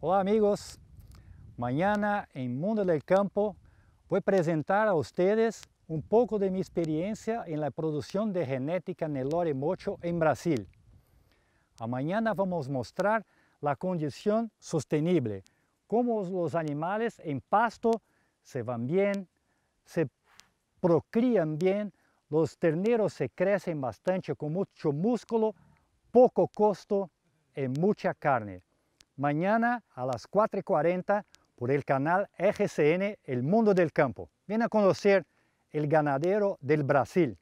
Hola amigos, mañana en Mundo del Campo voy a presentar a ustedes un poco de mi experiencia en la producción de genética Nelore Mocho en Brasil. A mañana vamos a mostrar la condición sostenible, cómo los animales en pasto se van bien, se procrían bien, los terneros se crecen bastante con mucho músculo, poco costo y mucha carne mañana a las 4.40 por el canal RCN e El Mundo del Campo. Viene a conocer el ganadero del Brasil.